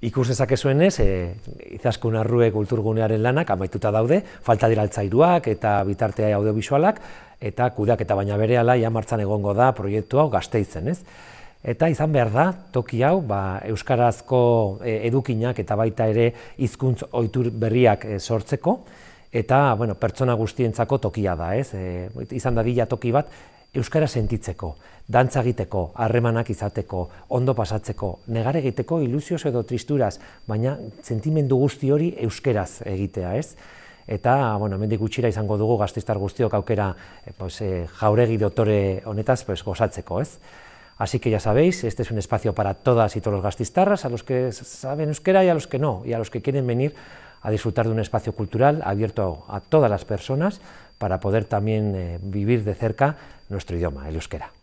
Ikus dezakezuen ez, e, izaskun arrue kulturgunearen lanak, amaituta daude, falta dira altzairuak eta bitartea audiovisualak, eta kudeak eta baina bere ala, ja martzan egongo da proiektu hau gazteitzen ez. Eta izan behar da, toki hau, ba, euskarazko e, edukinak eta baita ere hizkuntz oitur berriak e, sortzeko, eta bueno, pertsona guztientzako tokia da ez. E, izan da dira toki bat, euskara sentitzeko, dantza egiteko, harremanak izateko, ondo pasatzeko, negar egiteko ilusioz edo tristuraz, baina sentimendu guzti hori euskeraz egitea, ez? Eta, bueno, mendik gutxira izango dugu gaztistar guztiok aukera e, pues, e, jauregi dotore honetaz pues, gozatzeko, ez? Así que ya sabéis, este es un espacio para todas y todos los gastistarras, a los que saben euskera y a los que no, y a los que quieren venir a disfrutar de un espacio cultural abierto a todas las personas, para poder también eh, vivir de cerca nuestro idioma, el euskera.